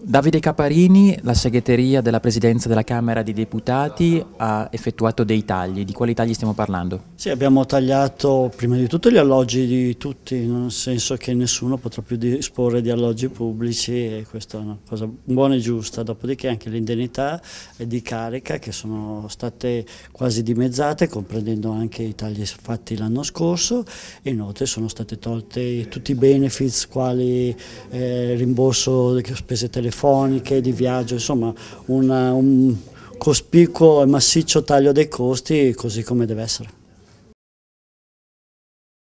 Davide Caparini, la segreteria della Presidenza della Camera dei Deputati, ha effettuato dei tagli. Di quali tagli stiamo parlando? Sì, abbiamo tagliato prima di tutto gli alloggi di tutti, nel senso che nessuno potrà più disporre di alloggi pubblici e questa è una cosa buona e giusta. Dopodiché anche le indennità di carica che sono state quasi dimezzate, comprendendo anche i tagli fatti l'anno scorso e inoltre sono state tolte tutti i benefits quali eh, rimborso delle spese telefoniche telefoniche, di viaggio, insomma una, un cospicuo e massiccio taglio dei costi così come deve essere.